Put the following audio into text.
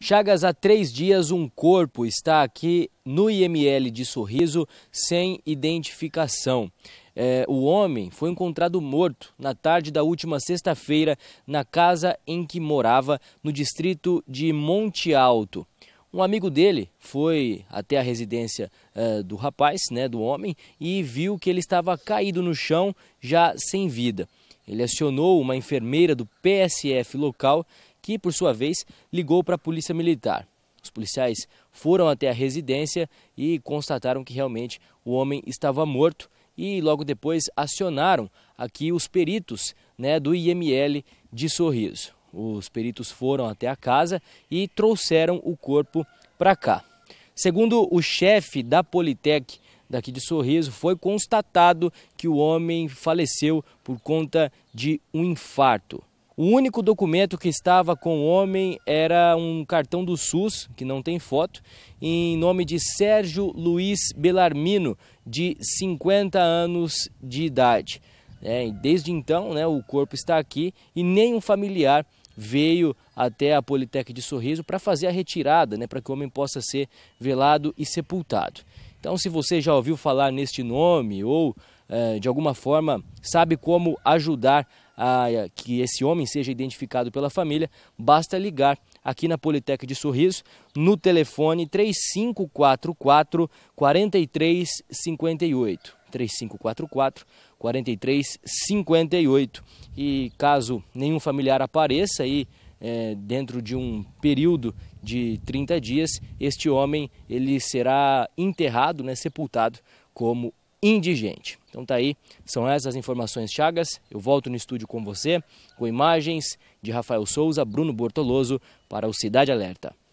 Chagas, há três dias um corpo está aqui no IML de Sorriso sem identificação. É, o homem foi encontrado morto na tarde da última sexta-feira na casa em que morava, no distrito de Monte Alto. Um amigo dele foi até a residência é, do rapaz, né, do homem, e viu que ele estava caído no chão, já sem vida. Ele acionou uma enfermeira do PSF local que, por sua vez, ligou para a polícia militar. Os policiais foram até a residência e constataram que realmente o homem estava morto e logo depois acionaram aqui os peritos né, do IML de Sorriso. Os peritos foram até a casa e trouxeram o corpo para cá. Segundo o chefe da Politec daqui de Sorriso, foi constatado que o homem faleceu por conta de um infarto. O único documento que estava com o homem era um cartão do SUS, que não tem foto, em nome de Sérgio Luiz Belarmino, de 50 anos de idade. É, desde então, né, o corpo está aqui e nenhum familiar veio até a Politec de Sorriso para fazer a retirada, né, para que o homem possa ser velado e sepultado. Então, se você já ouviu falar neste nome ou é, de alguma forma sabe como ajudar ah, é, que esse homem seja identificado pela família, basta ligar aqui na Politeca de Sorriso no telefone 3544 4358. 3544 4358. E caso nenhum familiar apareça aí é, dentro de um período de 30 dias, este homem ele será enterrado, né, sepultado como indigente. Então tá aí, são essas as informações Chagas. Eu volto no estúdio com você, com imagens de Rafael Souza, Bruno Bortoloso para o Cidade Alerta.